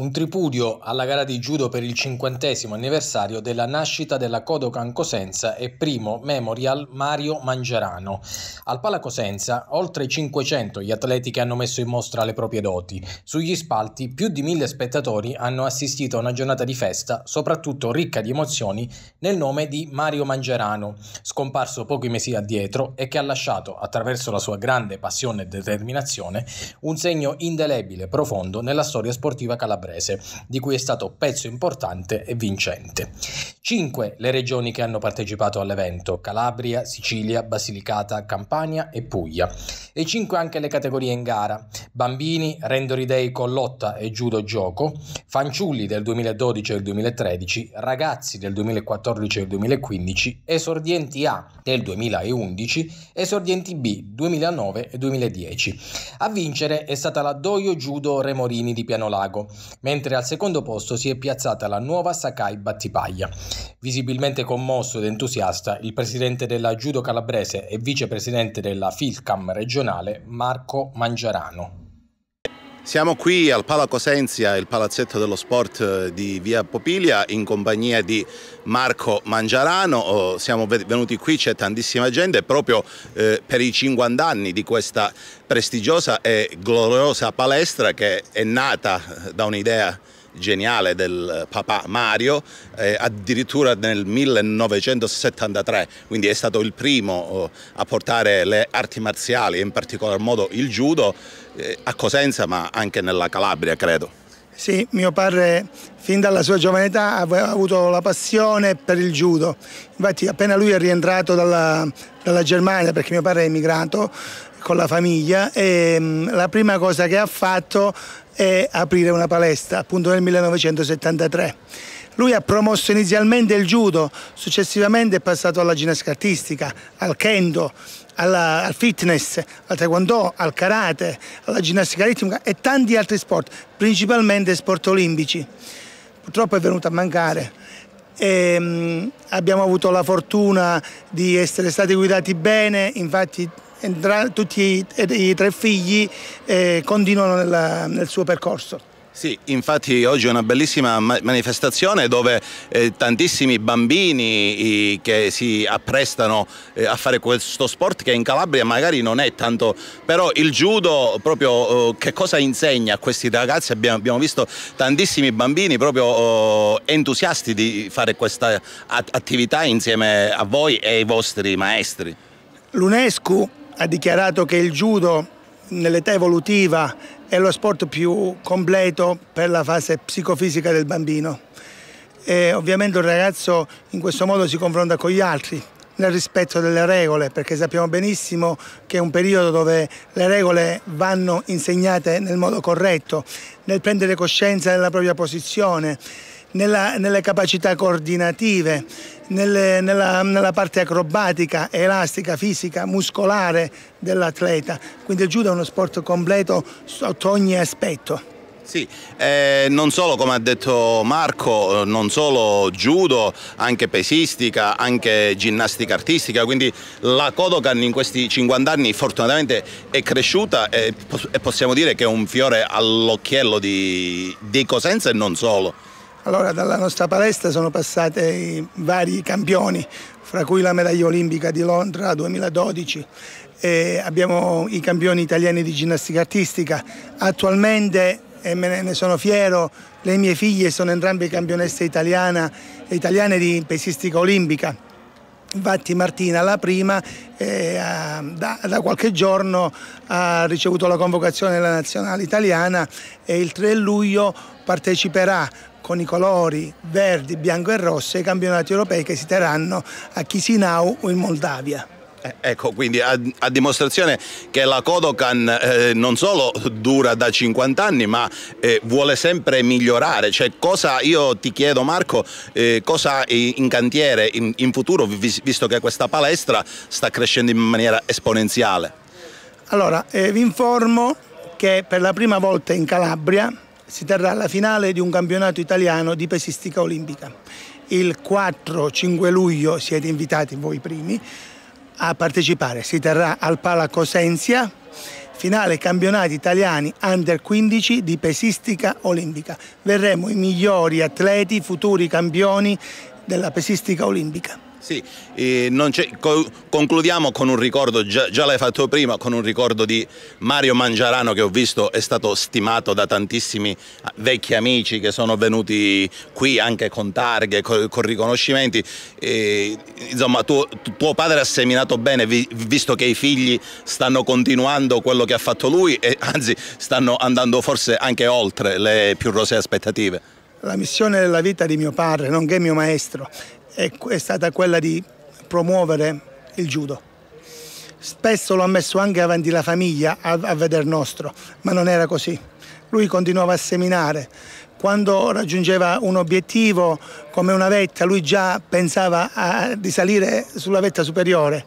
Un tripudio alla gara di judo per il cinquantesimo anniversario della nascita della Kodokan Cosenza e primo memorial Mario Mangerano. Al Pala Cosenza, oltre 500 gli atleti che hanno messo in mostra le proprie doti. Sugli spalti, più di mille spettatori hanno assistito a una giornata di festa, soprattutto ricca di emozioni, nel nome di Mario Mangerano, scomparso pochi mesi addietro e che ha lasciato, attraverso la sua grande passione e determinazione, un segno indelebile, e profondo nella storia sportiva calabrese. Calabrese, di cui è stato pezzo importante e vincente. 5 le regioni che hanno partecipato all'evento, Calabria, Sicilia, Basilicata, Campania e Puglia. E 5 anche le categorie in gara, bambini, Rendori Day con lotta e judo gioco, fanciulli del 2012 e del 2013, ragazzi del 2014 e del 2015, esordienti A del 2011, esordienti B 2009 e 2010. A vincere è stata la Doio Judo Remorini di Piano Lago, mentre al secondo posto si è piazzata la nuova Sakai Battipaglia. Visibilmente commosso ed entusiasta, il presidente della Judo Calabrese e vicepresidente della FILCAM regionale Marco Mangiarano. Siamo qui al Pala Cosenzia, il palazzetto dello sport eh, di Via Popilia, in compagnia di Marco Mangiarano. Oh, siamo venuti qui, c'è tantissima gente, proprio eh, per i 50 anni di questa prestigiosa e gloriosa palestra che è nata da un'idea geniale del papà Mario, eh, addirittura nel 1973, quindi è stato il primo oh, a portare le arti marziali, in particolar modo il judo, eh, a Cosenza ma anche nella Calabria credo. Sì, mio padre fin dalla sua giovane età aveva avuto la passione per il judo. Infatti appena lui è rientrato dalla, dalla Germania, perché mio padre è emigrato, con la famiglia e mm, la prima cosa che ha fatto è aprire una palestra, appunto nel 1973. Lui ha promosso inizialmente il judo, successivamente è passato alla ginnastica artistica, al kendo, alla, al fitness, al taekwondo, al karate, alla ginnastica ritmica e tanti altri sport, principalmente sport olimpici. Purtroppo è venuto a mancare. E, ehm, abbiamo avuto la fortuna di essere stati guidati bene, infatti Entra, tutti i, i, tre figli eh, continuano nella, nel suo percorso. Sì, infatti oggi è una bellissima manifestazione dove eh, tantissimi bambini eh, che si apprestano eh, a fare questo sport che in Calabria magari non è tanto, però il judo proprio oh, che cosa insegna a questi ragazzi? Abbiamo, abbiamo visto tantissimi bambini proprio oh, entusiasti di fare questa attività insieme a voi e ai vostri maestri. L'UNESCO ha dichiarato che il judo nell'età evolutiva è lo sport più completo per la fase psicofisica del bambino. E ovviamente un ragazzo in questo modo si confronta con gli altri nel rispetto delle regole, perché sappiamo benissimo che è un periodo dove le regole vanno insegnate nel modo corretto, nel prendere coscienza della propria posizione nella, nelle capacità coordinative, nelle, nella, nella, parte acrobatica, elastica, fisica, muscolare dell'atleta. Quindi il judo è uno sport completo sotto ogni aspetto. Sì, eh, non solo come ha detto Marco, eh, non solo judo, anche pesistica, anche ginnastica artistica, quindi la Kodokan in questi 50 anni fortunatamente è cresciuta e, possiamo dire che è un fiore all'occhiello di, di Cosenza e non solo. Allora, dalla nostra palestra sono passati vari campioni, fra cui la medaglia olimpica di Londra 2012. E abbiamo i campioni italiani di ginnastica artistica. Attualmente, e me ne sono fiero, le mie figlie sono entrambe campionesse italiane di pesistica olimpica. Infatti Martina, la prima, eh, da, da, qualche giorno ha ricevuto la convocazione della nazionale italiana e il 3 luglio parteciperà con i colori verdi, bianco e rosso ai campionati europei che si terranno a Chisinau o in Moldavia. Eh, ecco, quindi a, a, dimostrazione che la Kodokan eh, non solo dura da 50 anni, ma eh, vuole sempre migliorare. Cioè, cosa, io ti chiedo Marco, eh, cosa in cantiere in, in futuro, vis, visto che questa palestra sta crescendo in maniera esponenziale? Allora, eh, vi informo che per la prima volta in Calabria si terrà la finale di un campionato italiano di pesistica olimpica. Il 4-5 luglio siete invitati voi primi a partecipare. Si terrà al Pala Cosenzia finale campionati italiani under 15 di pesistica olimpica. Verremo i migliori atleti, futuri campioni della pesistica olimpica. Sì, co concludiamo con un ricordo, già, già l'hai fatto prima, con un ricordo di Mario Mangiarano che ho visto è stato stimato da tantissimi vecchi amici che sono venuti qui anche con targhe, con, con riconoscimenti. E, insomma, tu, tuo padre ha seminato bene vi, visto che i figli stanno continuando quello che ha fatto lui e anzi stanno andando forse anche oltre le più rosee aspettative. La missione della vita di mio padre, nonché mio maestro, è, è stata quella di promuovere il judo. Spesso lo ha messo anche avanti la famiglia a, a veder nostro, ma non era così. Lui continuava a seminare. Quando raggiungeva un obiettivo come una vetta, lui già pensava a, di salire sulla vetta superiore.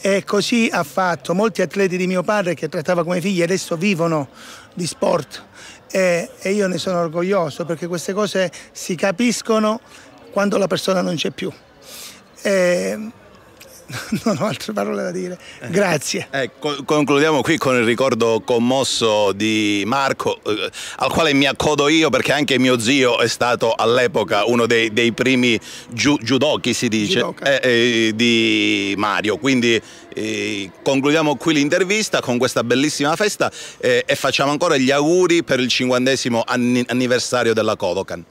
E così ha fatto. Molti atleti di mio padre che trattava come figli adesso vivono di sport. e, e io ne sono orgoglioso perché queste cose si capiscono quando la persona non c'è più. Eh, non ho altre parole da dire. Eh. Grazie. Eh, concludiamo qui con il ricordo commosso di Marco, eh, al quale mi accodo io perché anche mio zio è stato all'epoca uno dei, dei primi giu, judoki, si dice, eh, eh, di Mario. Quindi eh, concludiamo qui l'intervista con questa bellissima festa e facciamo ancora gli auguri per il cinquantesimo anni anniversario della Kodokan.